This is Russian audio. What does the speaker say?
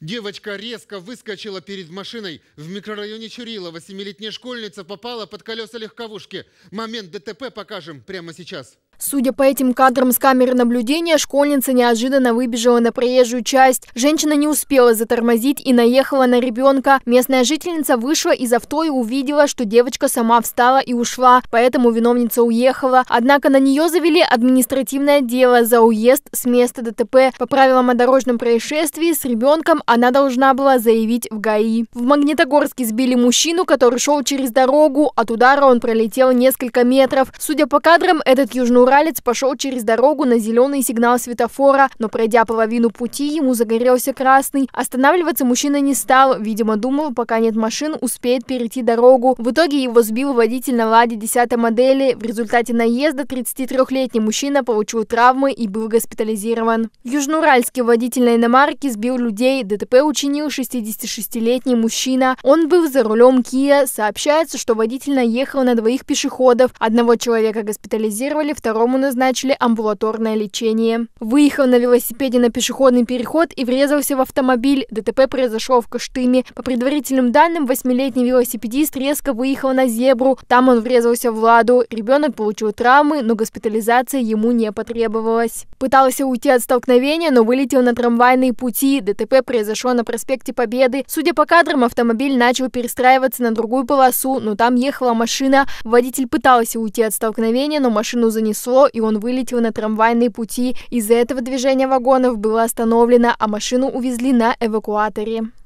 Девочка резко выскочила перед машиной. В микрорайоне Чурилова семилетняя школьница попала под колеса легковушки. Момент ДТП покажем прямо сейчас. Судя по этим кадрам с камеры наблюдения, школьница неожиданно выбежала на проезжую часть. Женщина не успела затормозить и наехала на ребенка. Местная жительница вышла из авто и увидела, что девочка сама встала и ушла, поэтому виновница уехала. Однако на нее завели административное дело за уезд с места ДТП. По правилам о дорожном происшествии с ребенком она должна была заявить в ГАИ. В Магнитогорске сбили мужчину, который шел через дорогу. От удара он пролетел несколько метров. Судя по кадрам, этот южноуральский Уралец пошел через дорогу на зеленый сигнал светофора, но пройдя половину пути, ему загорелся красный. Останавливаться мужчина не стал. Видимо, думал, пока нет машин, успеет перейти дорогу. В итоге его сбил водитель на «Ладе» 10 модели. В результате наезда 33-летний мужчина получил травмы и был госпитализирован. В Южноуральске водитель на иномарке сбил людей. ДТП учинил 66-летний мужчина. Он был за рулем Kia. Сообщается, что водитель наехал на двоих пешеходов. Одного человека госпитализировали, второго второму назначили амбулаторное лечение. Выехал на велосипеде на пешеходный переход и врезался в автомобиль. ДТП произошло в Кыштыме. По предварительным данным, восьмилетний велосипедист резко выехал на зебру. Там он врезался в ладу. Ребенок получил травмы, но госпитализация ему не потребовалась. Пытался уйти от столкновения, но вылетел на трамвайные пути. ДТП произошло на проспекте Победы. Судя по кадрам, автомобиль начал перестраиваться на другую полосу, но там ехала машина. Водитель пытался уйти от столкновения, но машину занесло снесло, и он вылетел на трамвайные пути. Из-за этого движение вагонов было остановлено, а машину увезли на эвакуаторе.